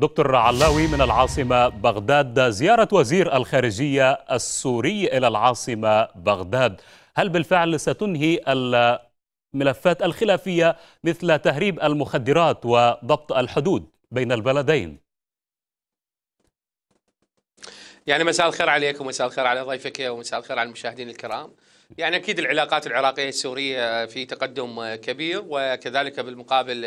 دكتور علاوي من العاصمة بغداد زيارة وزير الخارجية السوري إلى العاصمة بغداد هل بالفعل ستنهي الملفات الخلافية مثل تهريب المخدرات وضبط الحدود بين البلدين؟ يعني مساء الخير عليكم ومساء الخير على ضيفك ومساء الخير على المشاهدين الكرام يعني اكيد العلاقات العراقيه السوريه في تقدم كبير وكذلك بالمقابل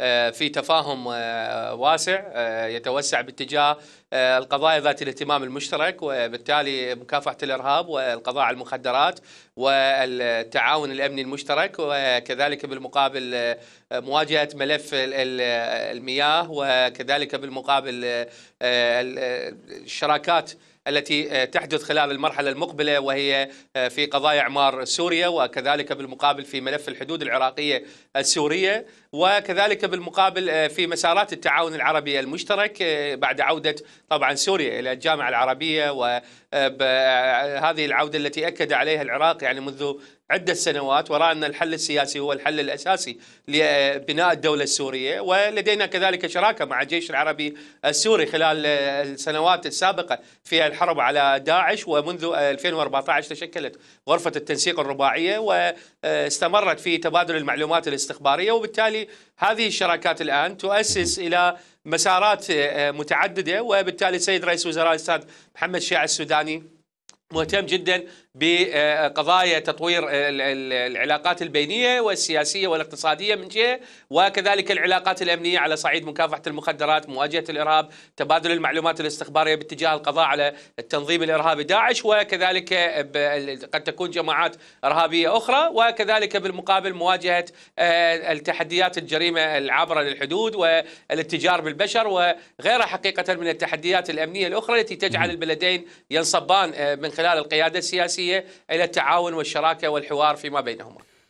آه، في تفاهم آه، واسع آه، يتوسع باتجاه القضايا ذات الاهتمام المشترك وبالتالي مكافحه الارهاب والقضاء على المخدرات والتعاون الامني المشترك وكذلك بالمقابل مواجهه ملف المياه وكذلك بالمقابل الشراكات but التي آه، تحدث خلال المرحلة المقبلة وهي آه، في قضايا إعمار سوريا وكذلك بالمقابل في ملف الحدود العراقية السورية وكذلك بالمقابل آه، في مسارات التعاون العربي المشترك بعد عودة طبعا سوريا إلى الجامعة العربية وهذه العودة التي أكد عليها العراق يعني منذ عدة سنوات وراء أن الحل السياسي هو الحل الأساسي لبناء الدولة السورية ولدينا كذلك شراكة مع الجيش العربي السوري خلال السنوات السابقة في الحرب على داعش ومنذ 2014 تشكلت غرفة التنسيق الرباعية واستمرت في تبادل المعلومات الاستخبارية وبالتالي هذه الشراكات الآن تؤسس إلى مسارات متعددة وبالتالي السيد رئيس وزراء الأستاذ محمد شيع السوداني مهتم جدا بقضايا تطوير العلاقات البينيه والسياسيه والاقتصاديه من جهه وكذلك العلاقات الامنيه على صعيد مكافحه المخدرات، مواجهه الارهاب، تبادل المعلومات الاستخباريه باتجاه القضاء على التنظيم الارهابي داعش وكذلك قد تكون جماعات ارهابيه اخرى وكذلك بالمقابل مواجهه آه، التحديات الجريمه العابره للحدود والاتجار بالبشر وغيرها حقيقه من التحديات الامنيه الاخرى التي تجعل البلدين ينصبان آه، من خلال خلال القيادة السياسية إلى التعاون والشراكة والحوار فيما بينهما